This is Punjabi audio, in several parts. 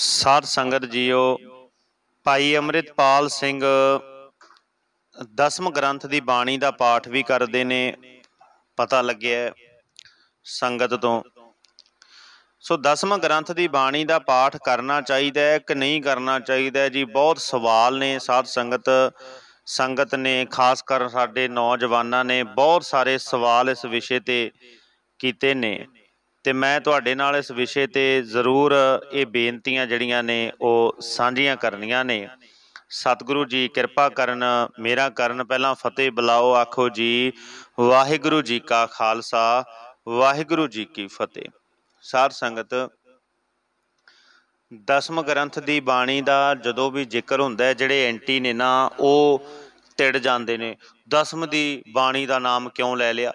ਸਾਧ ਸੰਗਤ ਜੀਓ ਭਾਈ ਅਮਰਿਤਪਾਲ ਸਿੰਘ ਦਸਮ ਗ੍ਰੰਥ ਦੀ ਬਾਣੀ ਦਾ ਪਾਠ ਵੀ ਕਰਦੇ ਨੇ ਪਤਾ ਲੱਗਿਆ ਸੰਗਤ ਤੋਂ ਸੋ ਦਸਮ ਗ੍ਰੰਥ ਦੀ ਬਾਣੀ ਦਾ ਪਾਠ ਕਰਨਾ ਚਾਹੀਦਾ ਹੈ ਕਿ ਨਹੀਂ ਕਰਨਾ ਚਾਹੀਦਾ ਹੈ ਜੀ ਬਹੁਤ ਸਵਾਲ ਨੇ ਸਾਧ ਸੰਗਤ ਸੰਗਤ ਨੇ ਖਾਸ ਕਰ ਸਾਡੇ ਨੌਜਵਾਨਾਂ ਨੇ ਬਹੁਤ ਸਾਰੇ ਸਵਾਲ ਇਸ ਵਿਸ਼ੇ ਤੇ ਕੀਤੇ ਨੇ ਤੇ ਮੈਂ ਤੁਹਾਡੇ ਨਾਲ ਇਸ ਵਿਸ਼ੇ ਤੇ ਜ਼ਰੂਰ ਇਹ ਬੇਨਤੀਆਂ ਜਿਹੜੀਆਂ ਨੇ ਉਹ ਸਾਂਝੀਆਂ ਕਰਨੀਆਂ ਨੇ ਸਤਿਗੁਰੂ ਜੀ ਕਿਰਪਾ ਕਰਨ ਮੇਰਾ ਕਰਨ ਪਹਿਲਾਂ ਫਤਿਹ ਬੁਲਾਓ ਆਖੋ ਜੀ ਵਾਹਿਗੁਰੂ ਜੀ ਕਾ ਖਾਲਸਾ ਵਾਹਿਗੁਰੂ ਜੀ ਕੀ ਫਤਿਹ ਸਾਰ ਸੰਗਤ ਦਸਮ ਗ੍ਰੰਥ ਦੀ ਬਾਣੀ ਦਾ ਜਦੋਂ ਵੀ ਜ਼ਿਕਰ ਹੁੰਦਾ ਜਿਹੜੇ ਐਂਟੀ ਨੇ ਨਾ ਉਹ ਟਿੜ ਜਾਂਦੇ ਨੇ ਦਸਮ ਦੀ ਬਾਣੀ ਦਾ ਨਾਮ ਕਿਉਂ ਲੈ ਲਿਆ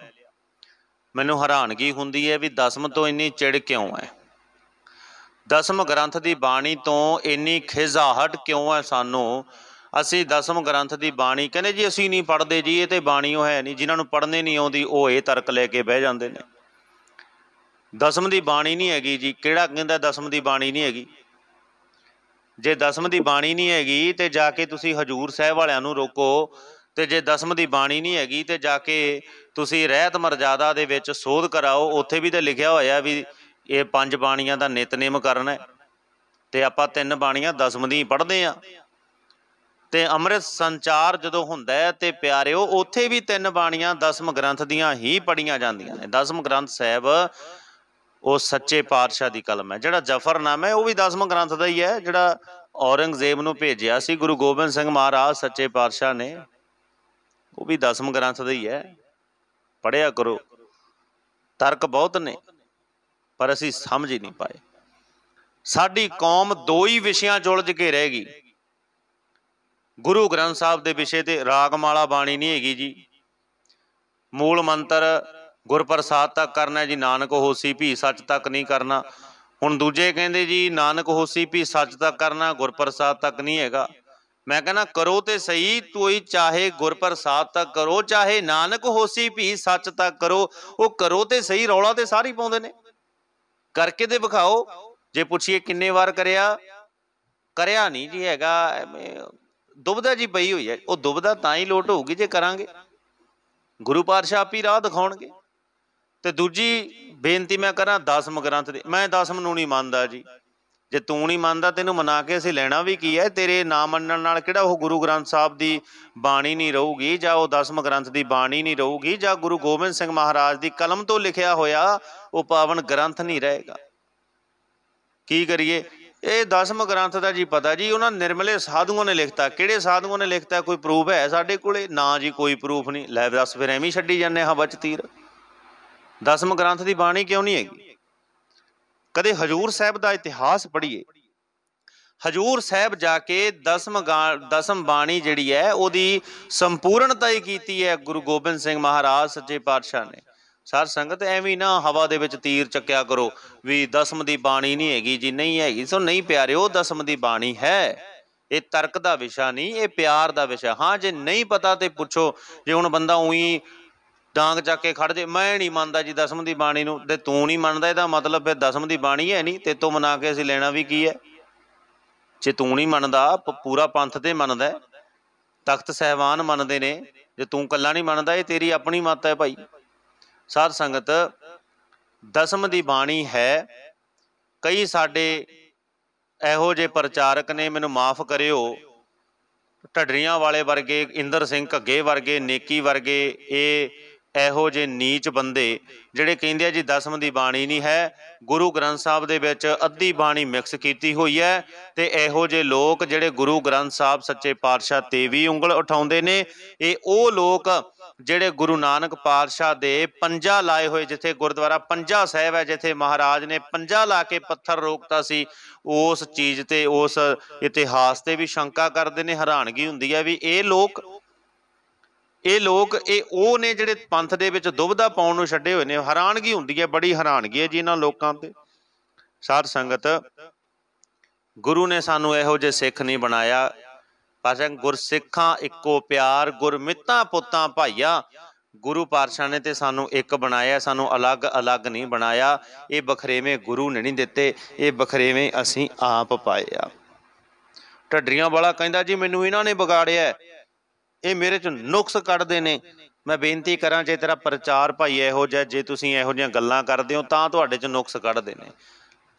ਮੈਨੂੰ ਹੈਰਾਨਗੀ ਹੁੰਦੀ ਹੈ ਵੀ ਦਸਮ ਤੋਂ ਇੰਨੀ ਚਿੜ ਕਿਉਂ ਹੈ ਦਸਮ ਗ੍ਰੰਥ ਦੀ ਬਾਣੀ ਤੋਂ ਇੰਨੀ ਖਿਜ਼ਾਹਟ ਕਿਉਂ ਹੈ ਸਾਨੂੰ ਅਸੀਂ ਦਸਮ ਗ੍ਰੰਥ ਦੀ ਬਾਣੀ ਕਹਿੰਦੇ ਜੀ ਅਸੀਂ ਨਹੀਂ ਪੜਦੇ ਜੀ ਇਹ ਤੇ ਬਾਣੀ ਉਹ ਹੈ ਨਹੀਂ ਜਿਨ੍ਹਾਂ ਨੂੰ ਪੜਨੇ ਨਹੀਂ ਆਉਂਦੀ ਉਹ ਇਹ ਤਰਕ ਲੈ ਕੇ ਬਹਿ ਜਾਂਦੇ ਨੇ ਦਸਮ ਦੀ ਬਾਣੀ ਨਹੀਂ ਹੈਗੀ ਜੀ ਕਿਹੜਾ ਕਹਿੰਦਾ ਦਸਮ ਦੀ ਬਾਣੀ ਨਹੀਂ ਹੈਗੀ ਜੇ ਦਸਮ ਦੀ ਬਾਣੀ ਨਹੀਂ ਹੈਗੀ ਤੇ ਜਾ ਕੇ ਤੁਸੀਂ ਹਜੂਰ ਸਾਹਿਬ ਵਾਲਿਆਂ ਨੂੰ ਰੋਕੋ ਤੇ ਜੇ ਦਸਮ ਦੀ ਬਾਣੀ ਨਹੀਂ ਹੈਗੀ ਤੇ ਜਾ ਕੇ ਤੁਸੀਂ ਰਹਿਤ ਮਰਜ਼ਾਦਾ ਦੇ ਵਿੱਚ ਸੋਧ ਕਰਾਓ ਉੱਥੇ ਵੀ ਤਾਂ ਲਿਖਿਆ ਹੋਇਆ ਵੀ ਇਹ ਪੰਜ ਬਾਣੀਆਂ ਦਾ ਨਿਤਨੇਮ ਕਰਨਾ ਤੇ ਆਪਾਂ ਤਿੰਨ ਬਾਣੀਆਂ ਦਸਮ ਦੀ ਪੜ੍ਹਦੇ ਆ ਤੇ ਅੰਮ੍ਰਿਤ ਸੰਚਾਰ ਜਦੋਂ ਹੁੰਦਾ ਹੈ ਤੇ ਪਿਆਰਿਓ ਉੱਥੇ ਵੀ ਤਿੰਨ ਬਾਣੀਆਂ ਦਸਮ ਗ੍ਰੰਥ ਦੀਆਂ ਹੀ ਪੜੀਆਂ ਜਾਂਦੀਆਂ ਨੇ ਦਸਮ ਗ੍ਰੰਥ ਸਾਹਿਬ ਉਹ ਸੱਚੇ ਪਾਤਸ਼ਾਹ ਦੀ ਕਲਮ ਹੈ ਜਿਹੜਾ ਜ਼ਫਰ ਨਾਮ ਹੈ ਉਹ ਵੀ ਦਸਮ ਗ੍ਰੰਥ ਦਾ ਹੀ ਹੈ ਜਿਹੜਾ ਔਰੰਗਜ਼ੇਬ ਨੂੰ ਭੇਜਿਆ ਸੀ ਗੁਰੂ ਗੋਬਿੰਦ ਸਿੰਘ ਮਹਾਰਾਜ ਸੱਚੇ ਪਾਤਸ਼ਾਹ ਨੇ ਉਹ ਵੀ ਦਸਮ ਗ੍ਰੰਥ ਦਾ ਹੀ ਹੈ ਪੜਿਆ ਕਰੋ ਤਰਕ ਬਹੁਤ ਨੇ ਪਰ ਅਸੀਂ ਸਮਝ ਹੀ ਨਹੀਂ ਪਾਏ ਸਾਡੀ ਕੌਮ ਦੋ ਹੀ ਵਿਸ਼ਿਆਂ ਚ ਉਲਝ ਕੇ ਰਹਿ ਗਈ ਗੁਰੂ ਗ੍ਰੰਥ ਸਾਹਿਬ ਦੇ ਵਿਸ਼ੇ ਤੇ ਰਾਗਮਾਲਾ ਬਾਣੀ ਨਹੀਂ ਹੈਗੀ ਜੀ ਮੂਲ ਮੰਤਰ ਗੁਰਪ੍ਰਸਾਦ ਤੱਕ ਕਰਨਾ ਜੀ ਨਾਨਕ ਹੋਸੀ ਵੀ ਸੱਚ ਤੱਕ ਨਹੀਂ ਕਰਨਾ ਹੁਣ ਦੂਜੇ ਕਹਿੰਦੇ ਜੀ ਨਾਨਕ ਹੋਸੀ ਵੀ ਸੱਚ ਤੱਕ ਕਰਨਾ ਗੁਰਪ੍ਰਸਾਦ ਤੱਕ ਨਹੀਂ ਹੈਗਾ ਮੈਂ ਕਹਿੰਦਾ ਕਰੋ ਤੇ ਸਹੀ ਤੋਈ ਚਾਹੇ ਗੁਰ ਪ੍ਰਸਾਦ ਕਰੋ ਚਾਹੇ ਨਾਨਕ ਹੋਸੀ ਵੀ ਸੱਚ ਤੱਕ ਕਰੋ ਉਹ ਕਰੋ ਤੇ ਸਹੀ ਰੌਲਾ ਤੇ ਸਾਰੇ ਪਾਉਂਦੇ ਨੇ ਕਰਕੇ ਤੇ ਵਿਖਾਓ ਜੇ ਪੁੱਛੀਏ ਕਿੰਨੇ ਵਾਰ ਕਰਿਆ ਕਰਿਆ ਨਹੀਂ ਜੀ ਹੈਗਾ ਦੁਬਦਾ ਜੀ ਪਈ ਹੋਈ ਹੈ ਉਹ ਦੁਬਦਾ ਤਾਂ ਹੀ ਲੋਟ ਹੋਊਗੀ ਜੇ ਕਰਾਂਗੇ ਗੁਰੂ ਪਾਤਸ਼ਾਹ ਆਪੀ ਰਾਹ ਦਿਖਾਉਣਗੇ ਤੇ ਦੂਜੀ ਬੇਨਤੀ ਮੈਂ ਕਰਾਂ 10 ਗ੍ਰੰਥ ਦੇ ਮੈਂ 10 ਨੂੰ ਨਹੀਂ ਮੰਨਦਾ ਜੀ ਜੇ ਤੂੰ ਨਹੀਂ ਮੰਨਦਾ ਤੈਨੂੰ ਮਨਾ ਕੇ ਅਸੀਂ ਲੈਣਾ ਵੀ ਕੀ ਹੈ ਤੇਰੇ ਨਾ ਮੰਨਣ ਨਾਲ ਕਿਹੜਾ ਉਹ ਗੁਰੂ ਗ੍ਰੰਥ ਸਾਹਿਬ ਦੀ ਬਾਣੀ ਨਹੀਂ ਰਹੂਗੀ ਜਾਂ ਉਹ ਦਸਮ ਗ੍ਰੰਥ ਦੀ ਬਾਣੀ ਨਹੀਂ ਰਹੂਗੀ ਜਾਂ ਗੁਰੂ ਗੋਬਿੰਦ ਸਿੰਘ ਮਹਾਰਾਜ ਦੀ ਕਲਮ ਤੋਂ ਲਿਖਿਆ ਹੋਇਆ ਉਹ ਪਾਵਨ ਗ੍ਰੰਥ ਨਹੀਂ ਰਹੇਗਾ ਕੀ ਕਰੀਏ ਇਹ ਦਸਮ ਗ੍ਰੰਥ ਦਾ ਜੀ ਪਤਾ ਜੀ ਉਹਨਾਂ ਨਿਰਮਲੇ ਸਾਧੂਆਂ ਨੇ ਲਿਖਤਾ ਕਿਹੜੇ ਸਾਧੂਆਂ ਨੇ ਲਿਖਤਾ ਕੋਈ ਪ੍ਰੂਫ ਹੈ ਸਾਡੇ ਕੋਲੇ ਨਾ ਜੀ ਕੋਈ ਪ੍ਰੂਫ ਨਹੀਂ ਲੈ ਦੱਸ ਫਿਰ ਐਵੇਂ ਛੱਡੀ ਜਾਂਦੇ ਹਾਂ ਬਚ ਤੀਰ ਦਸਮ ਗ੍ਰੰਥ ਦੀ ਬਾਣੀ ਕਿਉਂ ਨਹੀਂ ਹੈਗੀ ਕਦੇ ਹਜੂਰ ਸਾਹਿਬ ਦਾ ਇਤਿਹਾਸ ਪੜ੍ਹੀਏ ਹਜੂਰ ਸਾਹਿਬ ਜਾ ਕੇ ਦਸਮ ਦਸਮ ਬਾਣੀ ਜਿਹੜੀ ਹੈ ਉਹਦੀ ਸੰਪੂਰਨਤਾ ਹੀ ਕੀਤੀ ਹੈ ਗੁਰੂ ਗੋਬਿੰਦ ਸਿੰਘ ਮਹਾਰਾਜ ਸੱਚੇ ਪਾਤਸ਼ਾਹ ਨੇ ਸਾਰ ਸੰਗਤ ਐਵੇਂ ਨਾ ਹਵਾ ਦੇ ਵਿੱਚ ਤੀਰ ਚੱਕਿਆ ਕਰੋ ਵੀ ਦਸਮ ਦੀ ਬਾਣੀ ਨਹੀਂ ਹੈਗੀ ਜੀ ਨਹੀਂ ਹੈਗੀ ਸੋ ਨਹੀਂ ਪਿਆਰਿਓ ਦਸਮ ਦੀ ਬਾਣੀ ਹੈ ਇਹ ਤਰਕ ਦਾ ਵਿਸ਼ਾ ਨਹੀਂ ਇਹ ਪਿਆਰ ਦਾ ਵਿਸ਼ਾ ਹਾਂ ਜੇ ਨਹੀਂ ਪਤਾ ਤੇ ਪੁੱਛੋ ਜੇ ਹੁਣ ਬੰਦਾ ਉਹੀ ਡਾਂਗ ਚੱਕ ਕੇ ਖੜ ਜੇ ਮੈਂ ਨਹੀਂ ਮੰਨਦਾ ਜੀ ਦਸਮ ਦੀ ਬਾਣੀ ਨੂੰ ਤੇ ਤੂੰ ਨਹੀਂ ਮੰਨਦਾ ਇਹਦਾ ਮਤਲਬ ਫਿਰ ਦਸਮ ਦੀ ਬਾਣੀ ਹੈ ਨਹੀਂ ਤੇ ਤੂੰ ਮਨਾ ਕੇ ਅਸੀਂ ਲੈਣਾ ਵੀ ਕੀ ਹੈ ਜੇ ਤੂੰ ਨਹੀਂ ਮੰਨਦਾ ਪੂਰਾ ਪੰਥ ਤੇ ਮੰਨਦਾ ਤਖਤ ਸਹਿਬਾਨ ਮੰਨਦੇ ਨੇ ਜੇ ਤੂੰ ਕੱਲਾ ਨਹੀਂ ਮੰਨਦਾ ਇਹ ਤੇਰੀ ਆਪਣੀ ਮਤ ਹੈ ਭਾਈ ਸਾਧ ਸੰਗਤ ਦਸਮ ਦੀ ਬਾਣੀ ਹੈ ਕਈ ਸਾਡੇ ਇਹੋ ਜੇ ਪ੍ਰਚਾਰਕ ਨੇ ਮੈਨੂੰ ਮਾਫ ਕਰਿਓ ਢੱਡਰੀਆਂ ਵਾਲੇ ਵਰਗੇ ਇੰਦਰ ਸਿੰਘ ਘੱਗੇ ਵਰਗੇ ਨੇਕੀ ਵਰਗੇ ਇਹ ਇਹੋ ਜੇ ਨੀਚ ਬੰਦੇ ਜਿਹੜੇ ਕਹਿੰਦੇ ਆ ਜੀ ਦਸਮ ਦੀ ਬਾਣੀ ਨਹੀਂ ਹੈ ਗੁਰੂ ਗ੍ਰੰਥ ਸਾਹਿਬ ਦੇ ਵਿੱਚ ਅੱਧੀ ਬਾਣੀ ਮਿਕਸ ਕੀਤੀ ਹੋਈ ਹੈ ਤੇ ਇਹੋ ਜੇ ਲੋਕ ਜਿਹੜੇ ਗੁਰੂ ਗ੍ਰੰਥ ਸਾਹਿਬ ਸੱਚੇ ਪਾਤਸ਼ਾਹ ਤੇ ਵੀ ਉਂਗਲ ਉਠਾਉਂਦੇ ਨੇ ਇਹ ਉਹ ਲੋਕ ਜਿਹੜੇ ਗੁਰੂ ਨਾਨਕ ਪਾਤਸ਼ਾਹ ਦੇ ਪੰਜਾ ਲਾਏ ਹੋਏ ਜਿੱਥੇ ਗੁਰਦੁਆਰਾ ਪੰਜਾ ਸਾਹਿਬ ਹੈ ਜਿੱਥੇ ਮਹਾਰਾਜ ਨੇ ਪੰਜਾ ਲਾ ਕੇ ਪੱਥਰ ਰੋਕਤਾ ਸੀ ਉਸ ਚੀਜ਼ ਤੇ ਉਸ ਇਤਿਹਾਸ ਤੇ ਵੀ ਸ਼ੰਕਾ ਕਰਦੇ ਨੇ ਹੈਰਾਨਗੀ ਹੁੰਦੀ ਹੈ ਵੀ ਇਹ ਲੋਕ ਇਹ ਲੋਕ ਇਹ ਉਹ ਨੇ ਜਿਹੜੇ ਪੰਥ ਦੇ ਵਿੱਚ ਦੁਬਧਾ ਪਾਉਣ ਨੂੰ ਛੱਡੇ ਹੋਏ ਨੇ ਹੈਰਾਨਗੀ ਹੁੰਦੀ ਹੈ ਬੜੀ ਹੈਰਾਨਗੀ ਹੈ ਜੀ ਇਹਨਾਂ ਲੋਕਾਂ ਤੇ ਸਾਧ ਸੰਗਤ ਗੁਰੂ ਨੇ ਸਾਨੂੰ ਇਹੋ ਜਿਹੇ ਸਿੱਖ ਨਹੀਂ ਬਣਾਇਆ ਪਾਸ਼ਾ ਗੁਰਸਿੱਖਾਂ ਇੱਕੋ ਪਿਆਰ ਗੁਰਮਿੱਤਾਂ ਪੁੱਤਾਂ ਭਾਈਆ ਗੁਰੂ ਪਾਤਸ਼ਾਹ ਨੇ ਤੇ ਸਾਨੂੰ ਇੱਕ ਬਣਾਇਆ ਸਾਨੂੰ ਅਲੱਗ-ਅਲੱਗ ਨਹੀਂ ਬਣਾਇਆ ਇਹ ਬਖਰੇਵੇਂ ਗੁਰੂ ਨੇ ਨਹੀਂ ਦਿੱਤੇ ਇਹ ਬਖਰੇਵੇਂ ਅਸੀਂ ਆਪ ਪਾਏ ਆ ਢੱਡਰੀਆਂ ਵਾਲਾ ਕਹਿੰਦਾ ਜੀ ਮੈਨੂੰ ਇਹਨਾਂ ਨੇ ਵਿਗਾੜਿਆ ਇਹ ਮੇਰੇ ਚ ਨੁਕਸ ਕੱਢਦੇ ਨੇ ਮੈਂ ਬੇਨਤੀ ਕਰਾਂ ਜੇ ਤੇਰਾ ਪ੍ਰਚਾਰ ਭਾਈ ਇਹੋ ਜਿਹਾ ਜੇ ਤੁਸੀਂ ਇਹੋ ਜਿਹੀਆਂ ਗੱਲਾਂ ਕਰਦੇ ਹੋ ਤਾਂ ਤੁਹਾਡੇ ਚ ਨੁਕਸ ਕੱਢਦੇ ਨੇ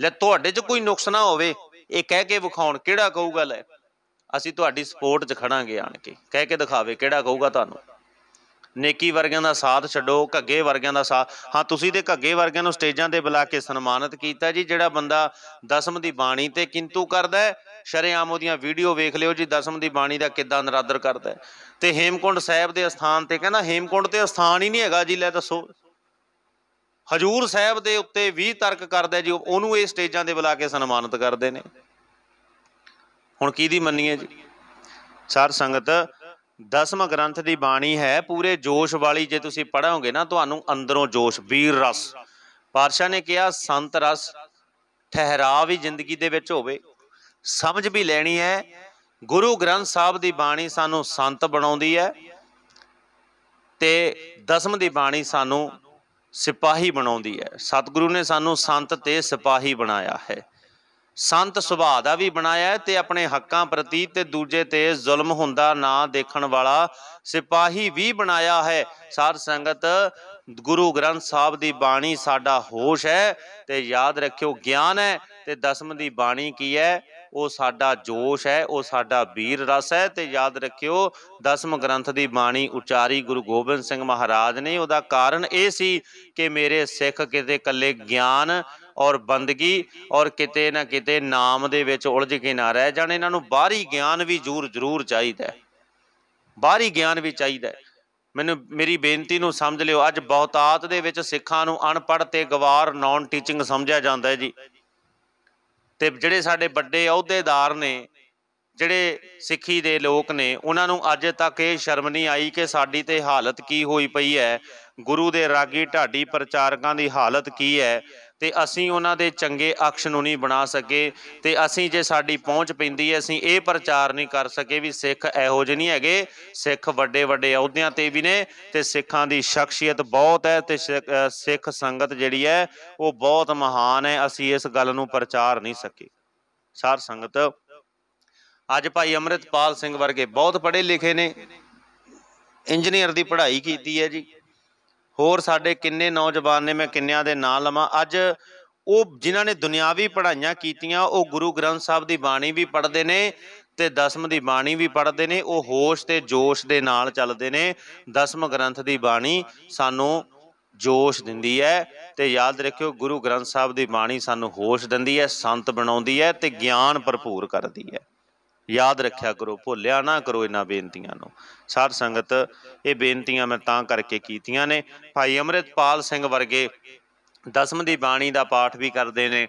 ਲੈ ਤੁਹਾਡੇ ਚ ਕੋਈ ਨੁਕਸ ਨਾ ਹੋਵੇ ਇਹ ਕਹਿ ਕੇ ਵਿਖਾਉਣ ਕਿਹੜਾ ਕਹੂਗਾ ਲੈ ਅਸੀਂ ਤੁਹਾਡੀ ਸਪੋਰਟ 'ਚ ਖੜਾਂਗੇ ਆਣ ਕੇ ਕਹਿ ਕੇ ਦਿਖਾਵੇ ਕਿਹੜਾ ਕਹੂਗਾ ਤੁਹਾਨੂੰ ਨੇਕੀ ਵਰਗਿਆਂ ਦਾ ਸਾਥ ਛੱਡੋ ਘੱਗੇ ਵਰਗਿਆਂ ਦਾ ਸਾਥ ਹਾਂ ਤੁਸੀਂ ਤੇ ਘੱਗੇ ਵਰਗਿਆਂ ਨੂੰ ਸਟੇਜਾਂ ਤੇ ਬੁਲਾ ਕੇ ਸਨਮਾਨਿਤ ਕੀਤਾ ਜੀ ਜਿਹੜਾ ਬੰਦਾ ਦਸਮ ਦੀ ਬਾਣੀ ਤੇ ਕਿੰਤੂ ਕਰਦਾ ਸ਼ਰੇਆਮ ਉਹਦੀਆਂ ਵੀਡੀਓ ਵੇਖ ਲਿਓ ਜੀ ਦਸਮ ਦੀ ਬਾਣੀ ਦਾ ਕਿੱਦਾਂ ਨਰਾਦਰ ਕਰਦਾ ਤੇ ਹੇਮਕੁੰਡ ਸਾਹਿਬ ਦੇ ਅਸਥਾਨ ਤੇ ਕਹਿੰਦਾ ਹੇਮਕੁੰਡ ਤੇ ਅਸਥਾਨ ਹੀ ਨਹੀਂ ਹੈਗਾ ਜੀ ਲੈ ਦੱਸੋ ਹਜੂਰ ਸਾਹਿਬ ਦੇ ਉੱਤੇ 20 ਤਰਕ ਕਰਦਾ ਜੀ ਉਹਨੂੰ ਇਹ ਸਟੇਜਾਂ ਤੇ ਬੁਲਾ ਕੇ ਸਨਮਾਨਿਤ ਕਰਦੇ ਨੇ ਹੁਣ ਕੀ ਦੀ ਮੰਨੀਏ ਜੀ ਸਾਰ ਸੰਗਤ ਦਸਮ ਗ੍ਰੰਥ ਦੀ ਬਾਣੀ ਹੈ ਪੂਰੇ ਜੋਸ਼ ਵਾਲੀ ਜੇ ਤੁਸੀਂ ਪੜ੍ਹੋਗੇ ਨਾ ਤੁਹਾਨੂੰ ਅੰਦਰੋਂ ਜੋਸ਼ ਵੀਰ ਰਸ ਪਾਤਸ਼ਾਹ ਨੇ ਕਿਹਾ ਸੰਤ ਰਸ ਠਹਿਰਾ ਵੀ ਜ਼ਿੰਦਗੀ ਦੇ ਵਿੱਚ ਹੋਵੇ ਸਮਝ ਵੀ ਲੈਣੀ ਹੈ ਗੁਰੂ ਗ੍ਰੰਥ ਸਾਹਿਬ ਦੀ ਬਾਣੀ ਸਾਨੂੰ ਸੰਤ ਬਣਾਉਂਦੀ ਹੈ ਤੇ ਦਸਮ ਦੀ ਬਾਣੀ ਸਾਨੂੰ ਸਿਪਾਹੀ ਬਣਾਉਂਦੀ ਹੈ ਸਤਿਗੁਰੂ ਨੇ ਸਾਨੂੰ ਸੰਤ ਤੇ ਸਿਪਾਹੀ ਬਣਾਇਆ ਹੈ ਸੰਤ ਸੁਭਾਅ ਦਾ ਵੀ ਬਣਾਇਆ ਤੇ ਆਪਣੇ ਹੱਕਾਂ ਪ੍ਰਤੀ ਤੇ ਦੂਜੇ ਤੇ ਜ਼ੁਲਮ ਹੁੰਦਾ ਨਾ ਦੇਖਣ ਵਾਲਾ ਸਿਪਾਹੀ ਵੀ ਬਣਾਇਆ ਹੈ ਸਾਧ ਸੰਗਤ ਗੁਰੂ ਗ੍ਰੰਥ ਸਾਹਿਬ ਦੀ ਬਾਣੀ ਸਾਡਾ ਹੋਸ਼ ਹੈ ਤੇ ਯਾਦ ਰੱਖਿਓ ਗਿਆਨ ਹੈ ਤੇ ਦਸਮ ਦੀ ਬਾਣੀ ਕੀ ਹੈ ਉਹ ਸਾਡਾ ਜੋਸ਼ ਹੈ ਉਹ ਸਾਡਾ ਵੀਰ ਰਸ ਹੈ ਤੇ ਯਾਦ ਰੱਖਿਓ ਦਸਮ ਗ੍ਰੰਥ ਦੀ ਬਾਣੀ ਉਚਾਰੀ ਗੁਰੂ ਗੋਬਿੰਦ ਸਿੰਘ ਮਹਾਰਾਜ ਨੇ ਉਹਦਾ ਕਾਰਨ ਇਹ ਸੀ ਕਿ ਮੇਰੇ ਸਿੱਖ ਕਿਤੇ ਇਕੱਲੇ ਗਿਆਨ ਔਰ ਬੰਦਗੀ ਔਰ ਕਿਤੇ ਨਾ ਕਿਤੇ ਨਾਮ ਦੇ ਵਿੱਚ ਉਲਝ ਕੇ ਨਾ ਰਹਿ ਜਾਣ ਇਹਨਾਂ ਨੂੰ ਬਾਹਰੀ ਗਿਆਨ ਵੀ ਜ਼ਰੂਰ ਜ਼ਰੂਰ ਚਾਹੀਦਾ ਬਾਹਰੀ ਗਿਆਨ ਵੀ ਚਾਹੀਦਾ ਮੈਨੂੰ ਮੇਰੀ ਬੇਨਤੀ ਨੂੰ ਸਮਝ ਲਿਓ ਅੱਜ ਬਹੁਤਾਤ ਦੇ ਵਿੱਚ ਸਿੱਖਾਂ ਨੂੰ ਅਨਪੜ੍ਹ ਤੇ ਗਵਾਰ ਨਾਨ ਟੀਚਿੰਗ ਸਮਝਿਆ ਜਾਂਦਾ ਹੈ ਜੀ ਤੇ ਜਿਹੜੇ ਸਾਡੇ ਵੱਡੇ ਅਹੁਦੇਦਾਰ ਨੇ ਜਿਹੜੇ ਸਿੱਖੀ ਦੇ ਲੋਕ ਨੇ ਉਹਨਾਂ ਨੂੰ ਅੱਜ ਤੱਕ ਇਹ ਸ਼ਰਮ ਨਹੀਂ ਆਈ ਕਿ ਸਾਡੀ ਤੇ ਹਾਲਤ ਕੀ ਹੋਈ ਪਈ ਹੈ ਗੁਰੂ ਦੇ ਰਾਗੀ ਢਾਡੀ ਪ੍ਰਚਾਰਕਾਂ ਦੀ ਹਾਲਤ ਕੀ ਹੈ ਤੇ ਅਸੀਂ ਉਹਨਾਂ ਦੇ ਚੰਗੇ ਅਕਸ਼ ਨੂੰ ਨਹੀਂ ਬਣਾ ਸਕੇ ਤੇ ਅਸੀਂ ਜੇ ਸਾਡੀ ਪਹੁੰਚ ਪੈਂਦੀ ਹੈ ਅਸੀਂ ਇਹ ਪ੍ਰਚਾਰ ਨਹੀਂ ਕਰ ਸਕੇ ਵੀ ਸਿੱਖ ਇਹੋ ਜਿਹੇ ਨਹੀਂ ਹੈਗੇ ਸਿੱਖ ਵੱਡੇ ਵੱਡੇ ਅਹੁਦਿਆਂ ਤੇ ਵੀ ਨੇ ਤੇ ਸਿੱਖਾਂ ਦੀ ਸ਼ਖਸੀਅਤ ਬਹੁਤ ਹੈ ਤੇ ਸਿੱਖ ਸੰਗਤ ਜਿਹੜੀ ਹੈ ਉਹ ਬਹੁਤ ਮਹਾਨ ਹੈ ਅਸੀਂ ਇਸ ਗੱਲ ਨੂੰ ਪ੍ਰਚਾਰ ਨਹੀਂ ਸਕੇ ਸਾਰ ਸੰਗਤ ਅੱਜ ਭਾਈ ਅਮਰਿਤਪਾਲ ਸਿੰਘ ਵਰਗੇ ਬਹੁਤ ਪੜ੍ਹੇ ਲਿਖੇ ਨੇ ਇੰਜੀਨੀਅਰ ਦੀ ਪੜ੍ਹਾਈ ਕੀਤੀ ਹੈ ਜੀ ਹੋਰ ਸਾਡੇ ਕਿੰਨੇ ਨੌਜਵਾਨ ਨੇ ਮੈਂ ਕਿੰਨਿਆਂ ਦੇ ਨਾਂ ਲਵਾਂ ਅੱਜ ਉਹ ਜਿਨ੍ਹਾਂ ਨੇ ਦੁਨਿਆਵੀ ਪੜ੍ਹਾਈਆਂ ਕੀਤੀਆਂ ਉਹ ਗੁਰੂ ਗ੍ਰੰਥ ਸਾਹਿਬ ਦੀ ਬਾਣੀ ਵੀ ਪੜ੍ਹਦੇ ਨੇ ਤੇ ਦਸਮ ਦੀ ਬਾਣੀ ਵੀ ਪੜ੍ਹਦੇ ਨੇ ਉਹ ਹੋਸ਼ ਤੇ ਜੋਸ਼ ਦੇ ਨਾਲ ਚੱਲਦੇ ਨੇ ਦਸਮ ਗ੍ਰੰਥ ਦੀ ਬਾਣੀ ਸਾਨੂੰ ਜੋਸ਼ ਦਿੰਦੀ ਹੈ ਤੇ ਯਾਦ ਰੱਖਿਓ ਗੁਰੂ ਗ੍ਰੰਥ ਸਾਹਿਬ ਦੀ ਬਾਣੀ ਸਾਨੂੰ ਹੋਸ਼ ਦਿੰਦੀ ਹੈ ਸੰਤ ਬਣਾਉਂਦੀ ਹੈ ਤੇ ਗਿਆਨ ਭਰਪੂਰ ਕਰਦੀ ਹੈ ਯਾਦ ਰੱਖਿਆ ਕਰੋ ਭੁੱਲਿਆ ਨਾ ਕਰੋ ਇਹਨਾਂ ਬੇਨਤੀਆਂ ਨੂੰ ਸਾਧ ਸੰਗਤ ਇਹ ਬੇਨਤੀਆਂ ਮੈਂ ਤਾਂ ਕਰਕੇ ਕੀਤੀਆਂ ਨੇ ਭਾਈ ਅਮਰਿਤਪਾਲ ਸਿੰਘ ਵਰਗੇ ਦਸਮ ਦੀ ਬਾਣੀ ਦਾ ਪਾਠ ਵੀ ਕਰਦੇ ਨੇ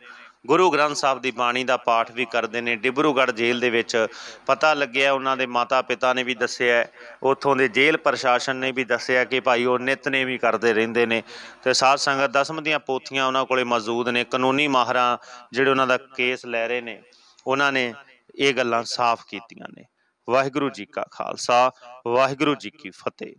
ਗੁਰੂ ਗ੍ਰੰਥ ਸਾਹਿਬ ਦੀ ਬਾਣੀ ਦਾ ਪਾਠ ਵੀ ਕਰਦੇ ਨੇ ਡਿਬਰੂਗੜ੍ਹ ਜੇਲ੍ਹ ਦੇ ਵਿੱਚ ਪਤਾ ਲੱਗਿਆ ਉਹਨਾਂ ਦੇ ਮਾਤਾ ਪਿਤਾ ਨੇ ਵੀ ਦੱਸਿਆ ਉੱਥੋਂ ਦੇ ਜੇਲ੍ਹ ਪ੍ਰਸ਼ਾਸਨ ਨੇ ਵੀ ਦੱਸਿਆ ਕਿ ਭਾਈ ਉਹ ਨੇ ਵੀ ਕਰਦੇ ਰਹਿੰਦੇ ਨੇ ਤੇ ਸਾਧ ਸੰਗਤ ਦਸਮ ਦੀਆਂ ਪੋਥੀਆਂ ਉਹਨਾਂ ਕੋਲੇ ਮੌਜੂਦ ਨੇ ਕਾਨੂੰਨੀ ਮਾਹਰਾਂ ਜਿਹੜੇ ਉਹਨਾਂ ਦਾ ਕੇਸ ਲੈ ਰਹੇ ਨੇ ਉਹਨਾਂ ਨੇ ਇਹ ਗੱਲਾਂ ਸਾਫ਼ ਕੀਤੀਆਂ ਨੇ ਵਾਹਿਗੁਰੂ ਜੀ ਕਾ ਖਾਲਸਾ ਵਾਹਿਗੁਰੂ ਜੀ ਕੀ ਫਤਿਹ